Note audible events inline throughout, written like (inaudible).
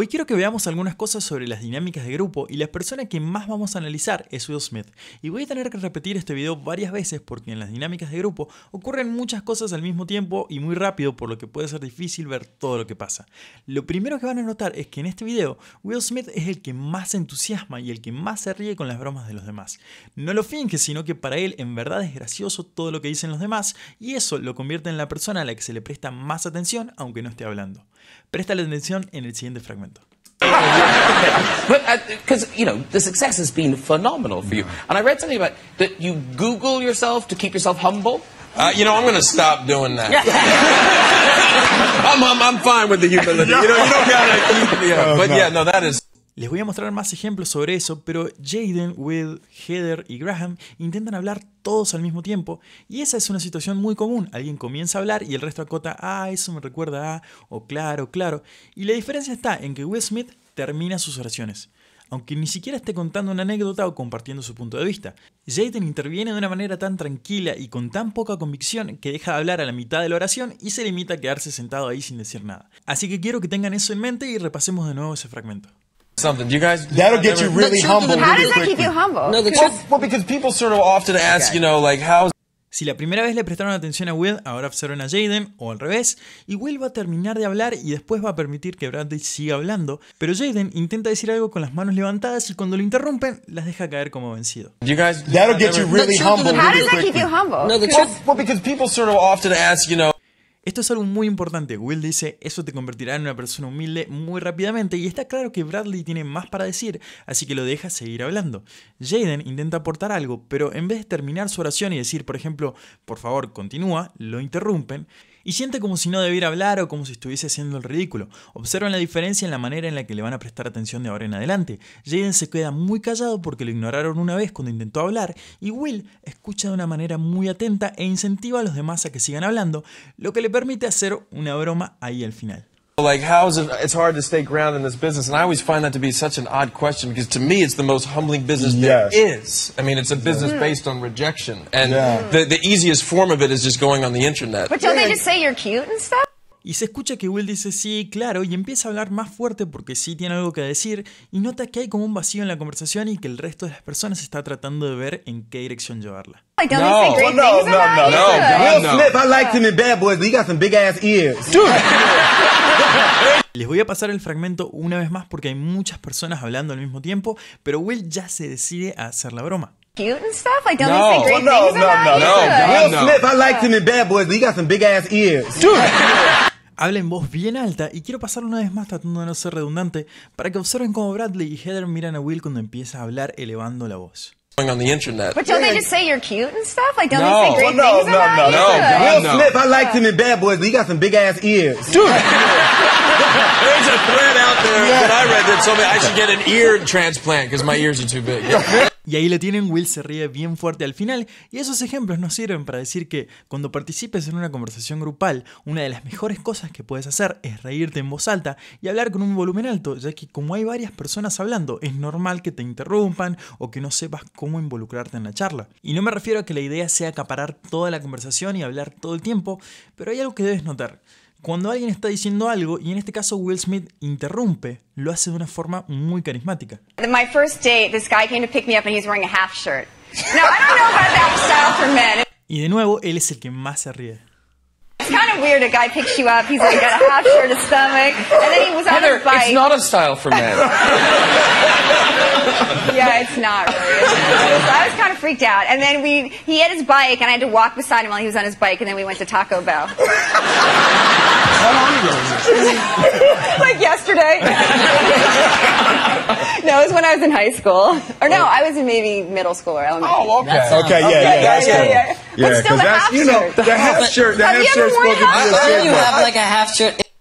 Hoy quiero que veamos algunas cosas sobre las dinámicas de grupo y la persona que más vamos a analizar es Will Smith. Y voy a tener que repetir este video varias veces porque en las dinámicas de grupo ocurren muchas cosas al mismo tiempo y muy rápido por lo que puede ser difícil ver todo lo que pasa. Lo primero que van a notar es que en este video Will Smith es el que más se entusiasma y el que más se ríe con las bromas de los demás. No lo finge, sino que para él en verdad es gracioso todo lo que dicen los demás y eso lo convierte en la persona a la que se le presta más atención aunque no esté hablando. Presta la atención en el siguiente fragmento. Because, uh, you know, the success has been phenomenal for you. And I read something about that you Google yourself to keep yourself humble. Uh, you know, I'm going to stop doing that. (laughs) I'm, I'm, fine with the humility. You know, you don't got to keep oh, But yeah, no, that is. Les voy a mostrar más ejemplos sobre eso, pero Jaden, Will, Heather y Graham intentan hablar todos al mismo tiempo y esa es una situación muy común. Alguien comienza a hablar y el resto acota, ah, eso me recuerda a, o claro, claro. Y la diferencia está en que Will Smith termina sus oraciones aunque ni siquiera esté contando una anécdota o compartiendo su punto de vista. Jaden interviene de una manera tan tranquila y con tan poca convicción que deja de hablar a la mitad de la oración y se limita a quedarse sentado ahí sin decir nada. Así que quiero que tengan eso en mente y repasemos de nuevo ese fragmento something. You guys, that'll get you really humble. How does that keep you humble? No, the truth. Well, because people sort of often ask, you know, like how. Si la primera vez le prestaron atención a Will, ahora observan a Jaden, o al revés, y Will va a terminar de hablar y después va a permitir que Bradley siga hablando, pero Jaden intenta decir algo con las manos levantadas y cuando lo interrumpen, las deja caer como vencido. You guys, that'll get you really humble. How does that keep you humble? No, the truth. Well, because people sort of often ask, you know. Esto es algo muy importante. Will dice, eso te convertirá en una persona humilde muy rápidamente y está claro que Bradley tiene más para decir, así que lo deja seguir hablando. Jaden intenta aportar algo, pero en vez de terminar su oración y decir, por ejemplo, por favor, continúa, lo interrumpen y siente como si no debiera hablar o como si estuviese haciendo el ridículo. Observan la diferencia en la manera en la que le van a prestar atención de ahora en adelante. Jaden se queda muy callado porque lo ignoraron una vez cuando intentó hablar y Will escucha de una manera muy atenta e incentiva a los demás a que sigan hablando, lo que le permite hacer una broma ahí al final. like how is it it's hard to stay grounded in this business and i always find that to be such an odd question because to me it's the most humbling business yes. there is i mean it's a business yeah. based on rejection and yeah. the, the easiest form of it is just going on the internet but don't they just say you're cute and stuff y se escucha que Will dice sí, claro, y empieza a hablar más fuerte porque sí tiene algo que decir, y nota que hay como un vacío en la conversación y que el resto de las personas está tratando de ver en qué dirección llevarla. Les voy a pasar el fragmento una vez más porque hay muchas personas hablando al mismo tiempo, pero Will ya se decide a hacer la broma. cute Habla en voz bien alta y quiero pasar una vez más tratando de no ser redundante para que observen cómo Bradley y Heather miran a Will cuando empieza a hablar elevando la voz. on the internet. But don't they just say you're cute and stuff? Like, don't no. they say great well, no, things no, about no, you? No, no, Will Smith, I liked him in Bad Boys, but he got some big ass ears. Dude, there's a thread out there yeah. that I read that told me I should get an ear transplant because my ears are too big. Yeah. (laughs) Y ahí lo tienen, Will se ríe bien fuerte al final y esos ejemplos nos sirven para decir que cuando participes en una conversación grupal, una de las mejores cosas que puedes hacer es reírte en voz alta y hablar con un volumen alto, ya que como hay varias personas hablando, es normal que te interrumpan o que no sepas cómo involucrarte en la charla. Y no me refiero a que la idea sea acaparar toda la conversación y hablar todo el tiempo, pero hay algo que debes notar cuando alguien está diciendo algo y en este caso Will Smith interrumpe, lo hace de una forma muy carismática. My first date, this guy came to pick me up and he's wearing a half shirt. I don't know about that for Y de nuevo, él es el que más se ríe. it's kind of weird. A guy picks you up. He's like got a half shirt, of stomach, and then he was on his bike. It's not a style for men. (laughs) yeah, it's not really. So I was kind of freaked out, and then we he had his bike, and I had to walk beside him while he was on his bike, and then we went to Taco Bell. How long ago was this? (laughs) like yesterday. (laughs) no, it was when I was in high school, or no, I was in maybe middle school or elementary. Oh, okay. Okay, yeah, yeah, yeah, yeah, yeah.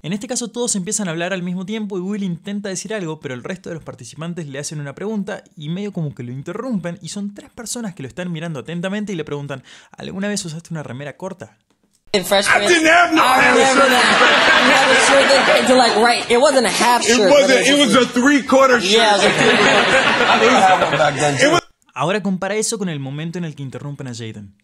En este caso todos empiezan a hablar al mismo tiempo y Will intenta decir algo, pero el resto de los participantes le hacen una pregunta y medio como que lo interrumpen y son tres personas que lo están mirando atentamente y le preguntan, ¿alguna vez usaste una remera corta? Ahora compara eso con el momento en el que interrumpen a Jaden.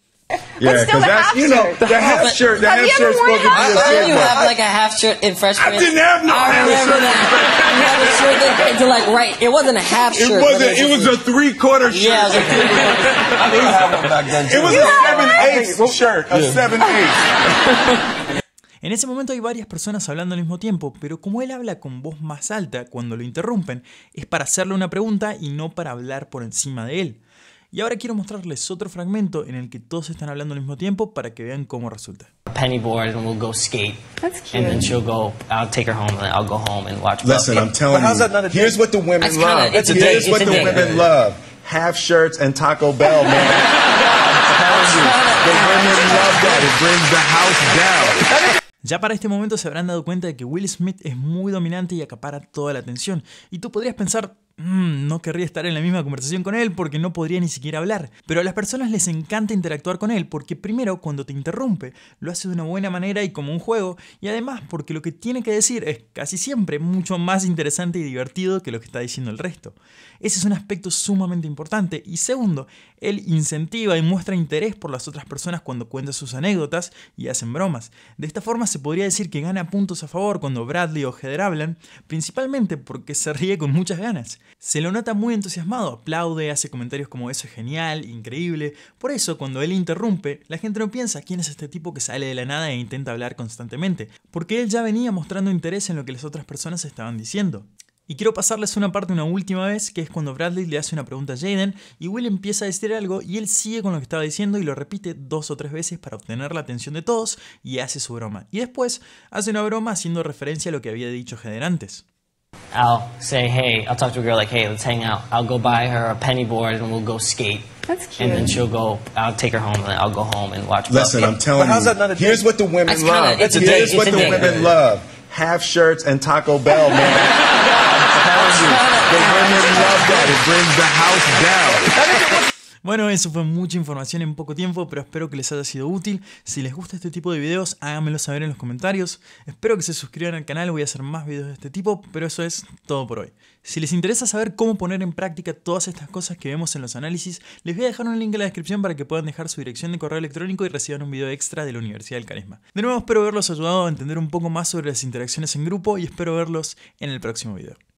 Yeah, because that's you know the half shirt. The half shirt supposed to be a I you have like a half shirt in freshman. I didn't have no I half remember shirt. That. You had a shirt that to like right. It wasn't a half shirt. It wasn't. It was a three quarter shirt. Yeah, it was a three quarter. (laughs) I didn't have one back then. Too. It was you a seven eighth shirt. A yeah. seven eighth. (laughs) En ese momento hay varias personas hablando al mismo tiempo, pero como él habla con voz más alta cuando lo interrumpen, es para hacerle una pregunta y no para hablar por encima de él. Y ahora quiero mostrarles otro fragmento en el que todos están hablando al mismo tiempo para que vean cómo resulta. Penny board and we'll go skate. That's cute. And then she'll go. I'll take her home and I'll go home and watch. Listen, I'm telling you. How's that Here's what the women That's love. Kinda, it's a here's a what the women love: half shirts and Taco Bell, man. I'm telling you, the women love that. It brings the house down. Ya para este momento se habrán dado cuenta de que Will Smith es muy dominante y acapara toda la atención. Y tú podrías pensar, Mm, no querría estar en la misma conversación con él porque no podría ni siquiera hablar. Pero a las personas les encanta interactuar con él porque primero cuando te interrumpe lo hace de una buena manera y como un juego y además porque lo que tiene que decir es casi siempre mucho más interesante y divertido que lo que está diciendo el resto. Ese es un aspecto sumamente importante y segundo, él incentiva y muestra interés por las otras personas cuando cuenta sus anécdotas y hacen bromas. De esta forma se podría decir que gana puntos a favor cuando Bradley o Heather hablan, principalmente porque se ríe con muchas ganas. Se lo nota muy entusiasmado, aplaude, hace comentarios como eso es genial, increíble. Por eso, cuando él interrumpe, la gente no piensa quién es este tipo que sale de la nada e intenta hablar constantemente, porque él ya venía mostrando interés en lo que las otras personas estaban diciendo. Y quiero pasarles una parte una última vez, que es cuando Bradley le hace una pregunta a Jaden y Will empieza a decir algo y él sigue con lo que estaba diciendo y lo repite dos o tres veces para obtener la atención de todos y hace su broma. Y después hace una broma haciendo referencia a lo que había dicho Jaden antes. I'll say, hey, I'll talk to a girl like, hey, let's hang out. I'll go buy her a penny board and we'll go skate. That's cute. And then she'll go. I'll take her home, and then I'll go home and watch. Listen, I'm telling you. how's that not a date? Here's what the women kinda- love. it's a date. Here's It's what a the date. women love: half shirts and Taco Bell, man. (laughs) I'm telling you, the women love that. It brings the house down. Bueno, eso fue mucha información en poco tiempo, pero espero que les haya sido útil. Si les gusta este tipo de videos, háganmelo saber en los comentarios. Espero que se suscriban al canal, voy a hacer más videos de este tipo, pero eso es todo por hoy. Si les interesa saber cómo poner en práctica todas estas cosas que vemos en los análisis, les voy a dejar un link en la descripción para que puedan dejar su dirección de correo electrónico y reciban un video extra de la Universidad del Carisma. De nuevo, espero haberlos ayudado a entender un poco más sobre las interacciones en grupo y espero verlos en el próximo video.